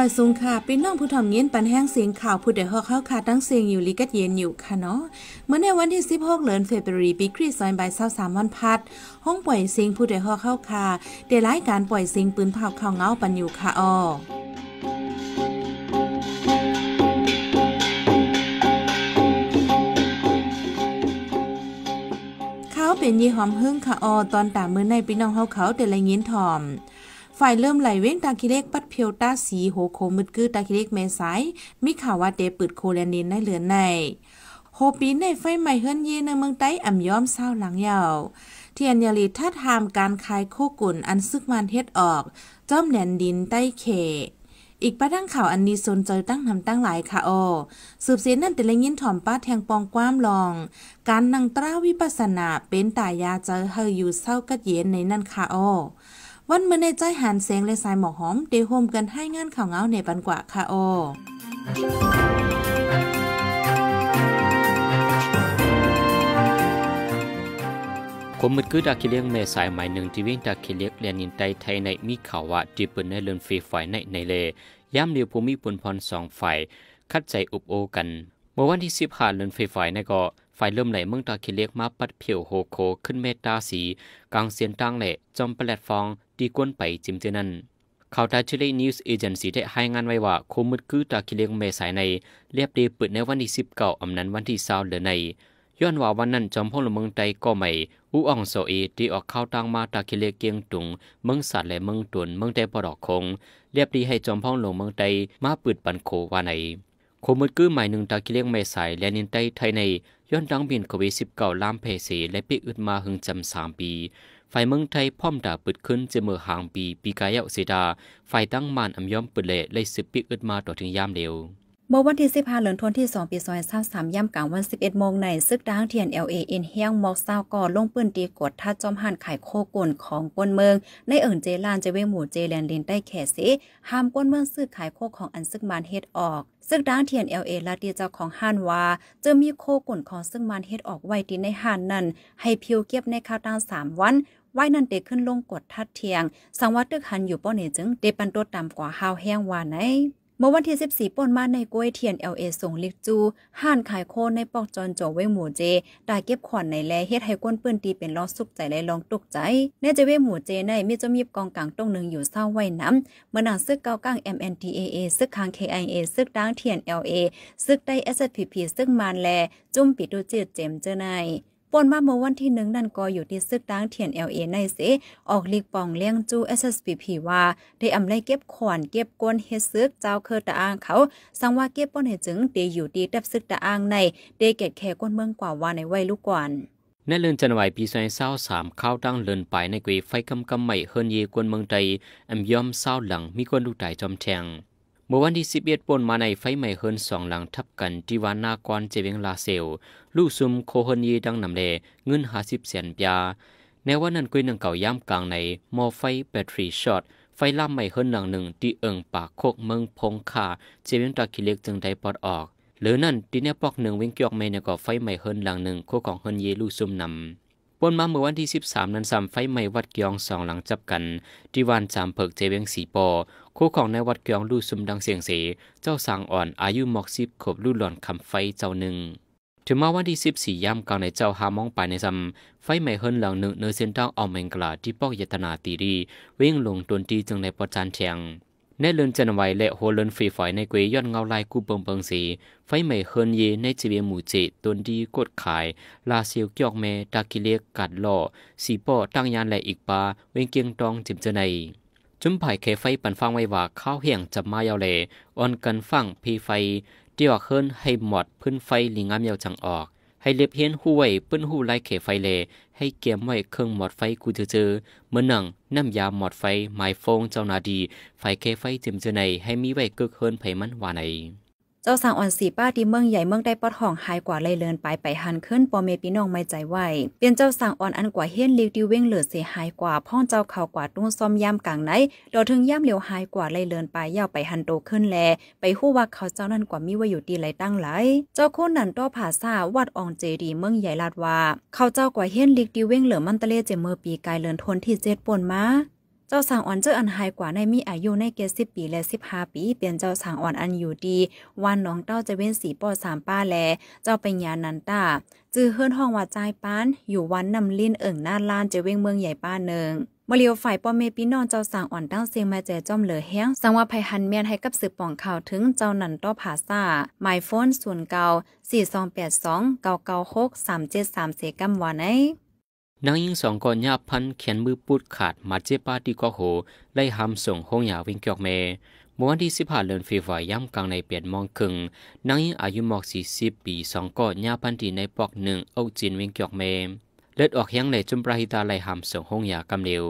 มาสูงค่ะพี่น้องผู้ถ่อมเย็นปันแห้งเสียงข่าวผู้เดือดเข้าค่ะตั้งเสียงอยู่ลิกัดเย็นอยู่ค่ะเนาะเมื่อในวันที่16เดือนเฟบรุรีปีคริสต์ศักราช23วันพัดห้องปล่อยเสียงผู้เดือดเข้าค่ะเดรายการปล่อยเสียงปืนเผาข่าวเงาปันอยู่ค่ะอ๋อเขาเป็นยี่หอมหึ่งค่ะออตอนตามมือในพี่น้องเขาเขาแต่ละยินถ่อมฝ่ายเริ่มไหลเว้งตาคิเลกปัดเพียวต้าสีโหโคมืดกือตาคิเลกเมสายมิข่าวว่าเตปืดโคแลนดินได้เหลือใน โฮปีในไฟใหม่เฮือนเยในเมืองใต้อ่ำย้อมเศร้าหลังยาว เทียนยาลีทัดทามการคายโคกุ่นอันซึกมันเฮ็ดออก จ้อมแหนนดินใต้เขอีกประดั้งข่าวอันนี้สนใจตั้งทำตั้งหลายค่ะโอสืบเสียนั่นแต่ละยินถ่อมป้าแทงปองความลอง การนั่งตราวิปัสสนาเป็นตายาเจอเฮออยู่เศร้ากัดเย็นในนั่นค่ะโอวันเมื่อในใจหันเสียงและสายหมอกหอมเดโฮมกันให้งานข่าวเงาในปันกว่า ค่ะโอคมมืดคือดักเลียงเมสายหมายหนึ่งที่วิ่งดักเลียงเรียนินไตไทยในมีข่าวว่าจีเปิลในเรือนฟีฝ่ายในในเลยย่ำเดียวภูมิปุนพรสองฝ่ายคัดใจอุบโอ กันเมื่อวันที่สิบห้าเรือนฟีฝ่ายในก็ไฟเริ่มไหลเมืองตาคิเล็กมาปัดเผียวโฮโคขึ้นเมตตาสีกลางเสียนตั้งแหละ จอมแปลตฟองดีกวนไปจิมเจนันข่าวตาชิเลนิวส์เอเจนซีได้ให้งานไว้ว่าคมมืดคือตาคิเล็กเมสายใน เรียบดีเปิดในวันที่สิบเก้าอานั้นวันที่สาวเดือนในย้อนว่าวันนั้นจอมพลเมืองไตก็ไม่อูอองโซเอที่ออกข้าวตังมาตาคิเลเกียงตุงเมืองสัตว์และเมืองตุนเมืองตจปลอกคงเรียบดีให้จอมพลเมืองไตมาปิดปันโควาไหนคมมืดคือใหม่หนึ่งตาคิเลงเมสายและนินไตไทยในย้อนดังบินโควิดสิบเก้าลามเพสและ ปีอึดมาหึงจำสามปีฝ่ายเมืองไทยพร้อมด่าปิดขึ้นจะเมื่อหางปี ปีกายเอเสดาฝ่ายตั้งมานอัมยอมเปิดเละเลยสิบปีอึดมาต่อถึงยามเดียวเมื่อวันที่ 15เหลือนทวนที่ 2 ปีซอยเศรสามย่ำกลางวัน 11 โมงใน ซึกดางเทียน LA เอ็นเฮียงมอกเศร้าก่อลงปืนตีกดท่าจอมหันไข่โคกุนของก้นเมือง ในเอิญเจลาน จะเวหมู่เจแลนลินได้แขสิห้ามก้นเมืองซื้อขายโคของอันซึกมานเฮ็ดออก ซึกดางเทียน LA ลาดีเจ้าของห้านว่าจะมีโคกุนของซึ่งมานเฮ็ดออกไว้ตีในห้านนั้น ให้พิวเก็บในข้าวตาามวันว้นันเดตขึ้นลงกดทัดเทียงสังวัดตึกหันอยู่ป้อเหนจึงเดปันตัวต่ำกว่าหาวแห้งว่าไหนเมื่อวันที่ 14ป่นมาในก้วยเทียน LA ส่งลิกจูห้านขายโคในปอกจอนจอเวหมูเจ ได้เก็บขวัญในแลเฮ็ดให้ก้นปื้นตีเป็นล้อสุกใจและลองตกใจในจะเวหมูเจในมีจมีกองกลางตรงหนึ่งอยู่เศร้าไว้น้ำ เมื่อนางซึกเกากลาง MNTAA ซึกคาง KIA ซึกดางเทียน LA ซึกได้ SPP ซึกมานแล จุ่มปิดดูจืดเจมเจอในป่นมาเมื่อวันที่หนึ่งนั่นก็อยู่ที่ซึกดังเถียนเอลเอในเซออกลีกปองเลี้ยงจูเอสสพีพีว่า ได้อำไลเก็บขวานเก็บก้นเฮซึกเจ้าเคอตะอ้างเขาสังว่าเก็บป้นเฮตจึงเดอยู่ดีดับซึกตะอ้างในเดเกตแขกก้นเมืองกว่าว่าในวัยลูกก่อนในเลือนจันไหวปีซอยเศร้าสามข้าวตั้งเลือนไปในกวีไฟกำกำใหม่เฮินเยกวนเมืองใจอันยอมเศร้าหลังมีกวนดูใจจอมแทงเมื่อวันที่ 11ปนมาในไฟใหม่เฮินสองหลังทับกันที่วานนากรเจวิงลาเซล ลูกซุมโคเฮนีดังนำเลเงินหาสิบแสนปยาในวันนั้นกุยนังเก่าย่ำกลางในมอไฟแบตรีช็อตไฟล่ามใหม่เฮินหลังหนึ่งที่เอิงปากโคกเมืองพงคา เจวิงตาคิเล็กจึงได้ปลดออก หรือนั่นที่แนปอกหนึ่งวิ่งเกี่ยกเมนก่อไฟใหม่เฮินหลังหนึ่งโคของเฮินเยลูกซุมนำบนมาเมื่อวันที่ 13 นั้นซ้ำไฟไหม้วัดเกียงสองหลังจับกัน ที่วันสามเพิกเจเวงสีปอคู่ของในวัดเกียงลู่ซุมดังเสียงเสเจ้าสางอ่อนอายุหมอกสิบขบลู่หล่อนคำไฟเจ้าหนึ่งถึงมาวันที่ 14 ย่ำกลางในเจ้าหามองไปในซ้ำไฟไหม้เฮิรนหลังหนึ่งเนื้อเ้นต้างออมเมงกลาที่ปอกยตนาตีรีเว้งลงตนตีจึงในปจันเทียงในเลือนจันไหวและโฮเลนฝีฝอยในกวยย้อนเงาลายกูเปิงเปิงสี ไฟใหม่เฮินเยในจีเบียหมู่เจตันดีกดขาย ลาเซียวกียอกเมตากิเลกกัดล่อสีป่อตั้งยานและอีกปาเวงเกียงตองจิมเจในจุ่มไผ่เคไฟปันฟังไว้ว่า ข้าวเหี่ยงจับมาเยาเลอ่อนกันฟังพีไฟเดี่ยวเฮินให้หมดพื้นไฟลิงามเยาจังออก ให้เล็บเฮียนหวยปื้นหูไล่เขไฟเลให้เกมไว้เครื่องหมอดไฟกูเจอเมื่อหนังน้ำยาหมอดไฟไมโฟงเจ้านาดี ไฟเคไฟจิมเจอในให้มีไว้กอกเฮินไผมันว่าไหนเจ้าสังอ่อนสีป้าดีเมืองใหญ่เมืองได้ปอดห้องหายกว่าเลยเลินไปไปหันขึ้นปอเมพี่น้องไม่ใจไหวเป็นเจ้าสังอ่อนอันกว่าเฮียนลิวติเว้งเหลือเสียหายกว่าพ่อเจ้าเขากว่าตุ้งซ้อมย่ำกลางไหนดอถึงย่ำเหลียวหายกว่าเลยเลินไปยาวไปหันโตขึ้นแล ไปหู้ว่าเขาเจ้านั่นกว่ามีว่าอยู่ดีไรตั้งไรเจ้าโคนนันต้อผาซาวัดอองเจดีเมืองใหญ่ลาดว่า เขาเจ้ากว่าเฮียนลิวติเว้งเหลือมันตะเลเจเมอร์ปีกายเลินทนที่เจ็ดปนมาเจ้าสางอ่อนเจ้าอันหายกว่าในมีอายุในเกือบสิบปีและสิบห้าปี เปลี่ยนเจ้าสางอ่อนอันอยู่ดีวันน้องเต้าจะเว้นสีปอสามป้าแลเจ้าเป็นยานันตาจื้อเฮือนห้องว่าใจป้าน อยู่วันนำลิ้นเอิ่งหน้าล้านจะเว้งเมืองใหญ่ป้าหนึ่งมาเลียวฝ่ายป้อมเมพี่น้องเจ้าสางอ่อนตั้งเสียงมาแจจ้อมเหลือแห้งสังว่าภัยหันเมียนให้กับสืบป่องข่าวถึงเจ้านันต้อผาซาหมายโฟนส่วนเก่า4 2 8 2 9 9 6 3 7 3เกำว่าไันนางยิงสองก่อน้าพันเขียนมือปูดขาด มาเจ็บปาดีก็โหไล่หามส่งห้องยาวิ่งเกีกเมเมื่อวันที่สิบห้าเดือนฟีวายย่ำกลางในเปลี่ยนมองครึ่งนางยิงอายุหมอกสี่สิบปีสองก่อน้าพันที่ในปอกหนึ่งอกจีนวิ่งเกีกเมเลือดออกยังในจุมปราหิตาไลหามส่งห้องยากำเรียว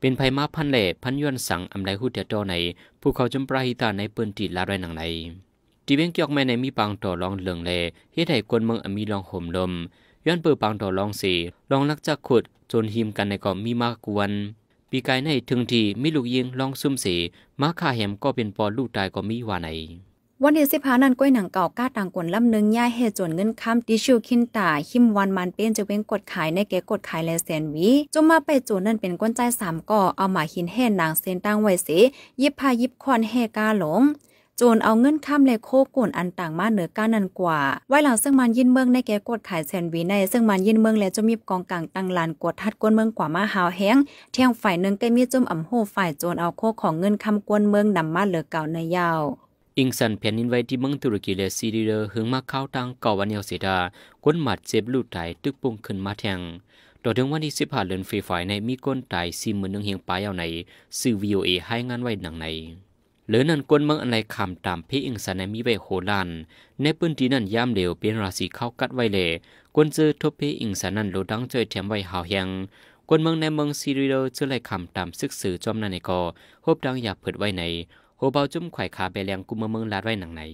เป็นภัยมาพันเล่พันย้อนสังอำไลหูเดียดอใน ผู้เขาจุมปราหิตาในเปืนตีลาด้ยหนังในที่เวียงเกีกเมในมีปางต่อรองเหลืองเล่เฮ็ดให้กวนเมืองอมีรองห่มลมย้อนเปิดปางต่อลองเสลองลักจักขุด จนหิมกันในกอมีมากวนปีกายในถึงทีมีลูกยิงลองซุ่มเสมาค่าแหมก็เป็นปอลูกตายก็มีว่าไหนวันที่สิบหานั้นก้อยหนังเก่าก้าต่างกนลำหนึ่งย่ายเฮจวนเงินค้ำดิชิวคินตาหิมวันมันเป็นจะเว้งกดขายในเก๋กดขายแลเซนวีจมมาไปจูนั่นเป็นก้นใจสามก่อเอาหมาหินแห่นางเซนตั้งไว้เสยิบพายิบคอนแห่กาหลงโจนเอาเงื่อนข้ามและโคกกนอันต่างมาเหนือก้านันกว่า ไว้หลังซึ่งมันยินเมืองในแก่กดขายแซนวีในซึ่งมันยินเมืองและจมีกองกลางตั้งลานกดทัดกวนเมืองกว่ามาหาวแห้งเที่ยงฝ่ายหนึ่งก็มีจุ่มอ่ำโหฝ่ายโจนเอาโคของเงื่อนข้ามกวนเมืองนำมาเหลือเก่าในยาว อิงสันแผ่นดินไววที่เมืองตุรกีและซีเรียหึงมาเข้าตังเก่าวันเยาเซดาก้นหมัดเจ็บลูดไถตึกปุ่งขึ้นมาแทงต่อถึงวันที่สิบห้าเดือนฟรีฝ่ายในมีก้นตายซีหมือนหนึ่งเฮียงปลายเอาในสื่อวีโอเอให้งานไว้หนังในหรือนั่นกวนเมืองอันในคำตามพี่อิงสันในมีไว้โหลานในพื้นที่นั่นย่ำเหลวเป็นราศีเข้ากัดไว้เลยกวนซื้อทบพี่อิงสันนั่นโลดังเจอแถมไว้หาวยังกวนเมืองในเมืองซีรีโดเจอไรคำตามซึกสือจอมนั่นในกอโฮบดังอยากเปิดไว้ในโฮเบาจุ่มไข่ขาเบลียงกุมเมืองลาดไว้หนังไหน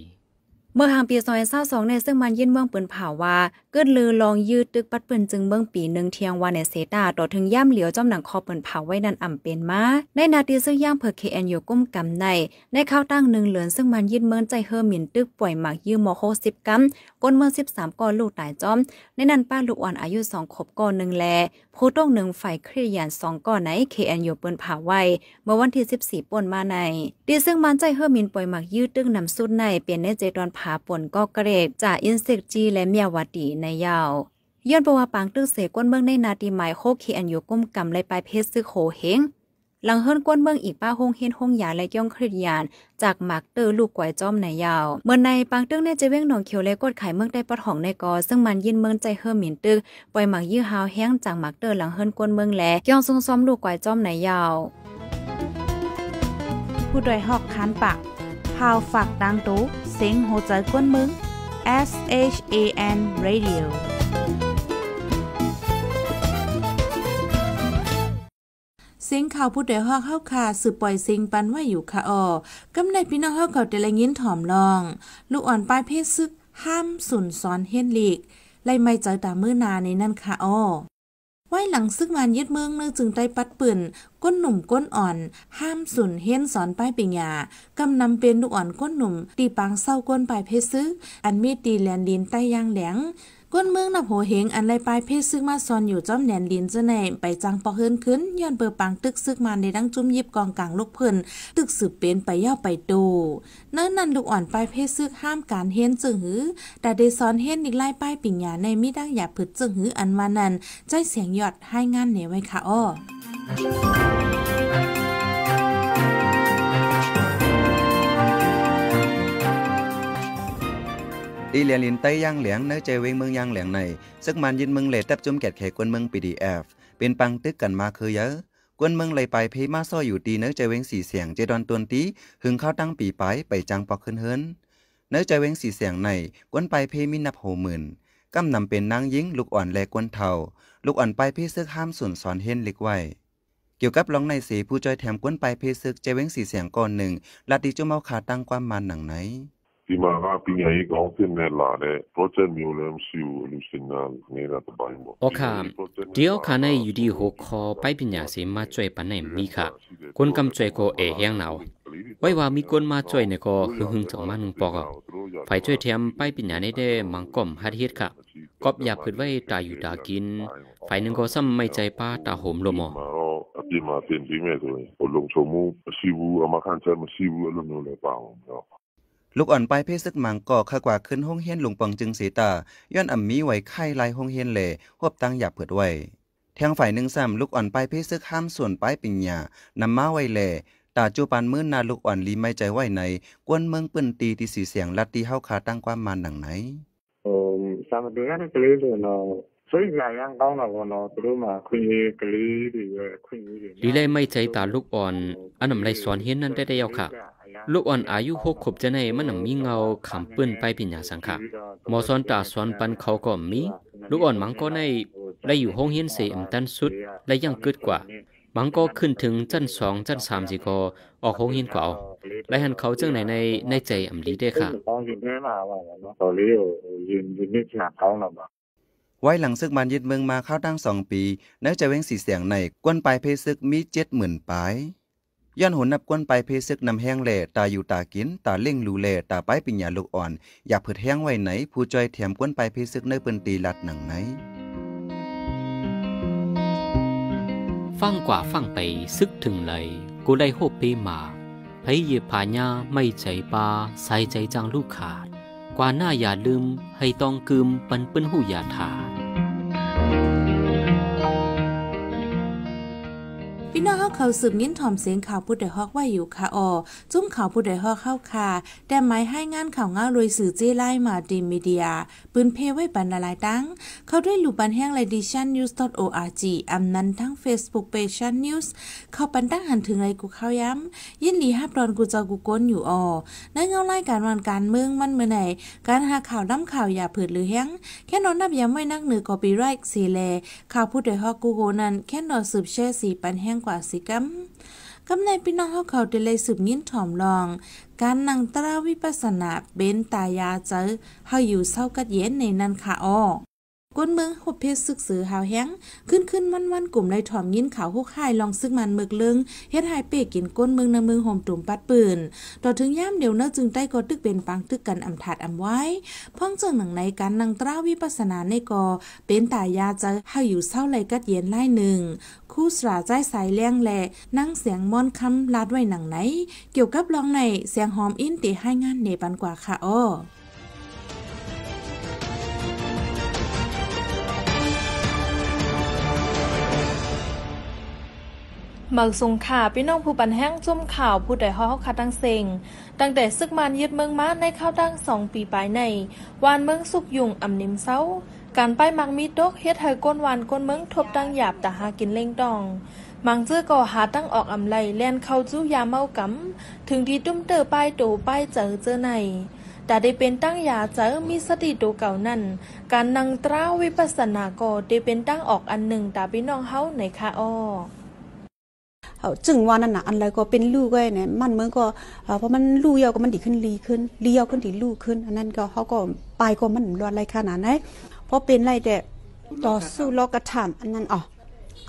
เมื่อหางปีซอยเศร้าสองในซึ่งมันยื่นเมืองปืนเผาว่า เกิดลือลองยืดตึกปัดปืนจึงเมืองปีหนึ่งเทียงวันในเซตาต่อถึงย่ำเหลียวจอมหนังคอปืนเผาไว้นันอ่ำเป็นมา ในนาทีซึ่งย่างเพอเคเอ็นอยู่ก้มกำในในข้าวตั้งหนึ่งเหลือนซึ่งมันยื่นเมืองใจเฮอร์มินตึกป่วยหมักยืมโมโคสิบกัมก้นเมืองสิบสามก้อนลูกตายจอมในนันป้าลูกอ่อนอายุสองขบก้อนหนึ่งแลผู้ต้องหนึ่งฝ่ายเครียานสองก่อนในเคแอนโยเปิ้นผาไว้ เมื่อวันที่14ป่นมาใน ดีซึ่งมันใจเฮอร์มินปอยหมักยืดตึ้งนำสุดในเปลี่ยนในเจดอนผาป่นก็เกรกจากอินเสกจีและเมียวัตีในยาวย้อนประวัติปางตึ้งเสกก้นเมืองในนาทีหมายโคเคอันอยู่ก้มกำไรปลายเพชรซื้อโหเฮงหลังเฮิรนกวนเมืองอีกป้าฮงเฮนฮงหยาและย่องคริยาน จากหมักเตอร์ลูกกวยจอมในยาว เมื่อในปังตึ้งในจะเว้งหนองเขียวและกดไข่เมืองได้ปะทองในกอซึ่งมันยินเมืองใจเฮิรหมิ่นตึกปล่อยหมักยื้อฮาวแห้งจากหมักเตอร์หลังเฮิรนกวนเมืองและ ย่องซุ่มซ้อมลูกกวยจอมในยาวผู้ดยหอกคานปากพาวฝากดังตู้เซ็งโหใจกวนเมือง S H A N Radio เสียงข่าวผู้ใดฮอกเฮาค่ะสืบปล่อยเสียงปันไว้อยู่ ค่ะออกำในพี่น้องเฮาเขาแต่ละยินถ่อมลองลูกอ่อนป้ายเพศซึกห้ามสุนซ้อนเฮนลีกไล่ไม่เจอตามือนาในนั่นค่ะออ ไว้หลังซึกมันยึดเมืองนึงจึงได้ปัดปืนก้นหนุ่มก้นอ่อน ห้ามสุนเฮนสอนป้ายปิญญากำนำเป็นลูกอ่อนก้นหนุ่ม ตีปังเศร้าก้นปลายเพศซึกอันมีตีแลนดินใต้ยางแหลงก้นเมืองนับโหเหงอันไรปลายเพศซึกมาซอนอยู่จ้อมแหนนดินะจหนไปจังปอเฮินขึ้นย้อนเปิดปังตึกซึกมาในดังจุ้มยิบกองกลางลูกเพิ่นตึกสืบเป็นไปย่อไปโตเนื้อนันลูกอ่อนปลายเพศซึกห้ามการเฮนจึงหือ แต่ได้ซ้อนเฮนอีกไล่ปลายปิญงหยาในมิดังหยาผึดจึงหืออันวานันใจเสียงหยอดให้งานเหนไว้ค่ะอ้อตีเลียนลินไต้ย่างเหลียงเนื้อใจเวงเมืองย่างเหลียงในซึกมันยินเมืองเลตับจุ่มแกะแขกวนเมืองปีดีเอฟเป็นปังตึกกันมาคือเยอะกวนเมืองเลยไปเพมาซ้ออยู่ตีเนื้อใจเวงสีเสียงเจดอนตวนตีหึงเข้าตั้งปีไปไปจังปอกขึ้นเฮินเนื้อใจเวงสีเสียงในกวนไปเพมินับโหหมื่นกำนำเป็นนางยิง ลูกอ่อนแลกวนเทาลูกอ่อนไปเพซึกห้ามส่วนสอนเฮนเล็กไว้เกี่ยวกับรองในสีผู้จอยแถมกวนไปเพซึกใจเวงสีเสียงก่อนหนึ่งลาติจุมเอาขาตั้งความมันหนังไหนဒီမှာကပညာရေးကောင်းဖြစ်နေလာတဲ့ project မျိုးလည်းမရှိဘူးလူစင်နာနေတာတပိုင်းပေါ့။ဩခာဒီဩခာနဲ့ယူဒီဟိုခေါ်ပိုက်ပညာစီမကျွဲပနဲ့မိခကွန်ကမ်ကျွဲကိုအေဟျနနော်ไว้ว่ามีคนมาช่วยเนี่ยก็หึงหึงสองมาหนึ่งปอกฝ่ายช่วยเทียมไปปิญญาในได้มังก่อมฮัดเฮ็ดค่ะกอบยาพืชไว้ตาอยู่ตากินฝ่ายหนึ่งก็ซ้ำไม่ใจป้าตาโหมลมอပြငမှာင်ပေးမယ်ဆိုရင်ဟလုံခြုံမှုမရှိဘူးအမခန့်ချက်မရှိဘူးအလုမျိုးလည်းပါအောင်เนาะลูกอ่อนไปเพศซึกมังก่อขากว่าขึ้นห้องเฮียนลุงปองจึงเสีตาย้อนอ่ำมีไหวไข้ลายห้องเฮียนเหล่หอบตั้งหยาบเผิดไว้แทงฝ่ายหนึ่งซ้ำลูกอ่อนไปเพศซึกห้ามส่วนไปปิญญานำมาไว้เหล่ตาจูปันมื้อนาลูกอ่อนลีไม่ใจไหวในกวนเมืองปืนตีที่สีเสียงลัดตีเฮาคาตั้งความมันดังไหนโอ้สามเดือนกีเลยเนาะอ่อนอันนน如嘛，困一个里里困一里。นนั่นได้ได้ยาวค่ะลูกอ่อนอายุหกขบจะในมันหนังมีเงาขำปืนไปปิญญาสังขะหมอซอนตาซอนปันเขาก็มีลูกอ่อนมังก็ในและอยู่ห้องเฮียนเสมตันสุดและยังกึดกว่ามังก็ขึ้นถึงจันสองจันสามสี่คอออกห้องเฮียนกว่าและหันเขาเจ้าไหนในในใจอ่ำลีได้ค่ะไว้หลังซึกมันยึดเมืองมาเข้าตั้งสองปีนักจะเว้งสีเสียงในกวนปลายเพซึกมีเจ็ดหมื่นปลายย่านหนนับกวนไปเพซึกนำแห้งแหล่ตาอยู่ตากิน ตาเล่งลูแหล่ตาไปปิญญาลูกอ่อน อย่าเผิดแห้งไว้ไหน ผู้จอยแถมกวนไปเพซึกเนื้อเปิ้นตีลัดหนังไหนฟังกว่าฟังไปซึกถึงเลยกูได้โฮปีมาพยเยพาญาไม่ใจปลาใส่ใจจังลูกขาด กว่าหน้าอย่าลืมให้ต้องกึมปันเปิ้นหูอย่าถาดเขาสืบยิ้นถ่อมเสียงข่าวผู้ใดฮอกไว้อยู่ค่ะออจุ้มข่าวผู้ใดฮอกเข้าค่ะแต่หมายให้งานข่าวง้ารวยสื่อเจ้ไล่มาดีมีเดีย ปืนเพไว้ปันละลายตั้ง เขาด้วยหลู่ปันแห้งไรดิชันนิวส์ .org อำนั้นทั้ง Facebook p a ชัน n ิ e w s เขาปันตั้งหันถึงไรกูเข้าย้ำยินดีฮับดอนกูจอกูก้นอยู่ออในเงาไล่การวันการเมืองมันเมื่อไหนการหาข่าวน้ำข่าวอย่าเผิดหรือแห้งแค่นอนนับย้ำไว้นักหนือกอบีไรสีแลข่าวผู้ใดฮอกกูโหนั้นแค่นอนสืบแช่สีปันแห้งกว่าสิกัมกำในพี่น้องเฮาเขาได้เลยสืบยินถ่อมลอง การนั่งตราวิปัสสนาเป็นตายาเจอเฮาอยู่เศร้ากัดเย็นในนั้นค่ะออก้นเมืองหบเพรซึกซือหาวแห้ง ขึ้นขึ้นวันวันกลุ่มในถ่อมยินขาวหุกหข่ลองซึกมันเมือกเลึงเฮ็ดหายเปกกินก้นเมืองในำมือห่มตุ่มปัดปืนต่อถึงย่ามเดี๋ยวเนื้อจึงใต้กอตึกเป็นปังตึกกันอำถาดอำไว้พ้องเจิงหนังในการนางตราวิปัสนาในกอเป็นตายาจะหาอยู่เศร้าไรกัดเย็นไล่หนึ่ง คู่สราใจสายแรงแหล่นั่งเสียงม่อนคำลาดไว้หนังไหน เกี่ยวกับลองในเสียงหอมอินตตให้งานเนบันกว่าค่ะอ้อมักสงขาพี่น้องผู้ปันแห้งจุ่มข่าวผู้ใดฮอคัดดังเซง ตั้งแต่ซึกมานยึดเมืองมาในข้าวดังสองปีปลายใน วานเมืองสุกยุงอำนิมเซาการป้ายมังมีดกเฮ็ดให้ก้นวานก้นเมือง ทบดังหยาบ แต่หากินเล่งดอง มังเจื้อก่อหาตั้งออกอำไลแล่นเข้าจู้ยาเมากำถึงที่ตุ้มเตอป้ายโตป้ายเจอเจอในแต่ได้เป็นตั้งยาเจอมีสติโตเก่านั่นการนังตราวิปัสสนาก็ได้เป็นตั้งออกอันหนึ่งตาพี่น้องเฮาในคาอ้อจึงว่านั่นน่ะอันไรก็เป็นลูกไงเนี่ยมันเมือก็ เพราะมันลูกเยาก็มันดีขึ้นรีขึ้นเลียวขึ้นดีลูกขึ้น อันนั้นก็เขาก็ไปก็มันรอดไรขนาดไหนเพราะเป็นไรแต่ต่อสู้ลอกกระถามอันนั้นอ๋อ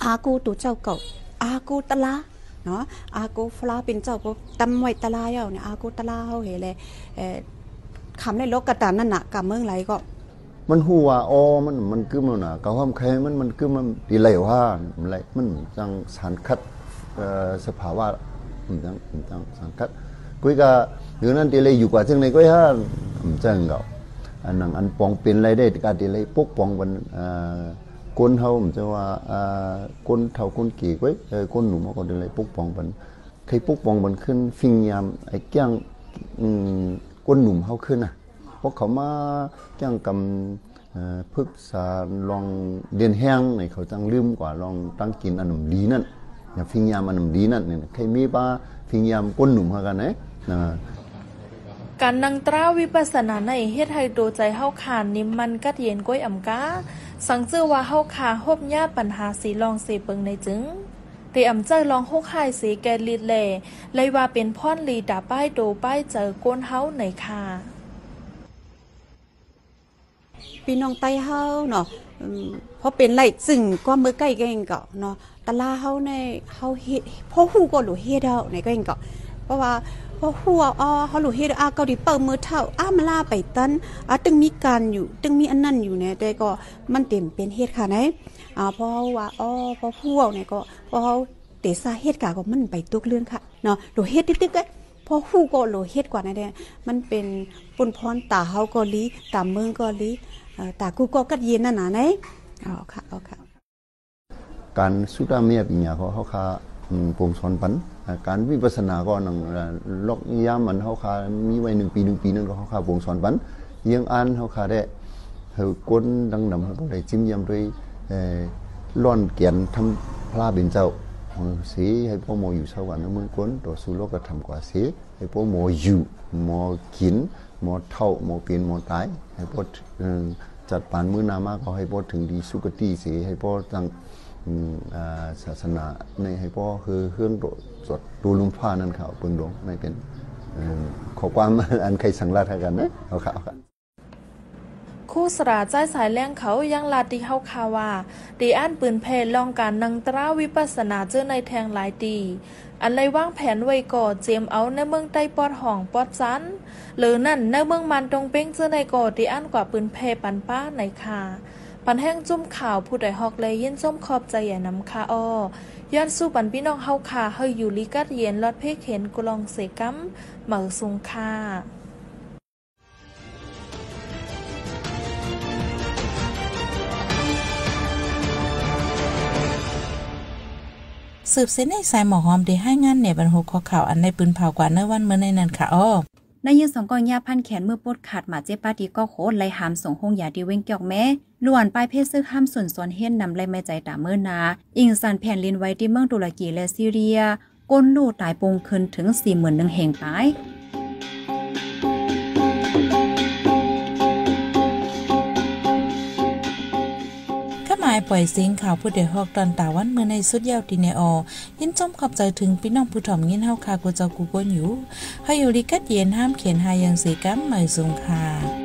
อากูตัวเจ้าเก่าอากูตะลาเนาะอากูฟลาเป็นเจ้าก็ต้าไว้ตะลาเยาเนี่ยอากูตะลาเขาเห็นเลยคำในลอกกระถามนั่นน่ะกับเมืองไรก็ มันหัวอ๋อมันมันกึมแล้วนะกะห้อมแข้งมันมันกึมมันดีไหลว่ามันไหมันจังสารคัดสภาวะตจังตจังสังกัดกุยกะหรือนั้นตีเลยอยู่กว่าเช่งในกุยฮะเจ้าเก่าอันนั้นอันปองเป็นไรได้การตีเลยปุ๊กปองวันก้นเฮามจะว่าก้นเท่าก้นกี่กุยก้นหนุ่มก็ตีเลยปุ๊กปองวันใครปุ๊กปองวันขึ้น ฟิงยามไอ้แก้งก้นหนุ่มเฮาขึ้นอ่ะเพราะเขามาแก้งกำพึกษาลองเดียนแห้งในเขาตั้งลืมกว่าลองตั้งกินอันหนุ่มดีนั่น nya fingyam a n a น d i n ใคร e kai าฟิ a fingyam konnum ha kan ne การนั่งตราวิปัสสนาในเฮ็ดให้โดใจเฮาขานนิมมันกัดเย็นก้อยอ่ำกาสังเจอว่าเฮาขาฮบญาปัญหาสีลองเสเปิงในจึงเตอ่ำเจอลองฮกหายสีแกลิดแลเลยว่าเป็นพ่อนลีดาป้ายโดป้ายเจอก้นเฮาในคาะพี่น้องไต้เฮาเนาะเพราะเป็นไรซึ่งก็เมื่อใกล้เก่งเก่าเนาะตลาเขาในเขาเฮ็ดพ่อหู้ก็หลูเฮ็ดเฮาในก็เองก็เพราะว่าพ่อหู้อ๋อเขาหลูเฮ็ดอาเกาดลีเปิดมือเท่าอ้ามลาไปตันอ่ะตึงมีการอยู่ตึงมีอันนั้นอยู่เนี่ยแต่ก็มันเต็มเป็นเฮ็ดค่ะไหนอ่าพ่อว่าอ๋อพ่อหู้เนี่ยก็พ่อเขาเตะซาเฮ็ดกาก็มันไปตุกเลื่อนค่ะเนาะหลูเฮ็ดติ๊กๆพอหู้ก็หลุเฮ็ดกว่านั่นแหละมันเป็นปุนพรตาเขาก็ลีตาเมืองก็ลีตากูก็กัดเย็นนั่นน่ะไหนอ๋อค่ะอ๋อค่ะการสุดาเมียปิญญาเขาเขาคาปงมสอนปันการวิปัสสนาก็นังล็อกยามมันเขาคามีไว้หนึ่งปีหนึ่งปีนั่นก็เขาคาปงมสอนปันยังอ่านเขาคาได้เฮากนดังนำเขาได้จิ้มยำด้วยร่อนเกียนทำพระบินเจ้าสีให้พ่อโมอยู่เช้าวันเมืองก้นต่อสู้โลกกระทำกว่าสีให้พ่อโมอยู่โมกินโมเท่าโมเปลี่ยนโมตาย ให้พ่อจัดปานมือนามาก็ให้พ่อถึงดีสุกตีสีให้พ่อตั้งศาสนาในให้พ่อคือเครื่องสดดูลุมผ้านั่นเขาปึงหลวงม่เป็นขอความอันใครสังลาทกันนะเอาข่าวกันคู่สระใจสายแรงเขายังลาดีเฮาคาว่าดีอันปืนเพลลองการนังตราวิปัสนาเจอในแทงหลายตีอันไรว่างแผนไว้ก่อเจมเอาในเมืองใต้ปอดห่องปอดซัน หรือนั่นในเมืองมันตรงเป้งเจอในก่อดีอันกว่าปืนเพลปันป้าในค่ะปันแห้งจุ่มข่าวผู้ใดฮอกเลยเย็นส้มขอบใจหย่นนำคาอ้อย้อนสู้ปันพี่น้องเฮาคาเฮยอยู่ลิกัดเย็นลอดเพกเห็นกุลองเสกัมเหมือสุงคาสืบเส้นในสายหมอหอมได้ให้งานเนบรรหุข้อข่าวอันในปืนเผากว่าเนื้อวันเมื่อในนั้นค่ะอ้อนายยังสองก้อยยาพันแขนเมื่อปวดขาดหมาเจ็บปาดีก็โคตรไลหามส่งห้องยาดีเว้งเกี่ยวแม่ล้วนปลายเพศซึงห้ามส่วนส่วนเฮ่นนำไรไม่ใจตาเมื่อนา อิงสันแผ่นลินไว้ที่เมืองตุรกีและซีเรียก้นลูกตายปงคืนถึงสี่หมื่นหนึ่งแห่งไปปล่อยเสียงข่าวผู้เดือดฮอกตอนตาวันเมื่อในสุดยาวดีเนอยินจมขอบใจถึงพี่น้องผู้ถ่อมยินเฮาคากูเจ้ากูกวนอยู่ ให้อยู่ดีกัดเย็นห้ามเขียนหายังสีกัมหม่สูงค่ะ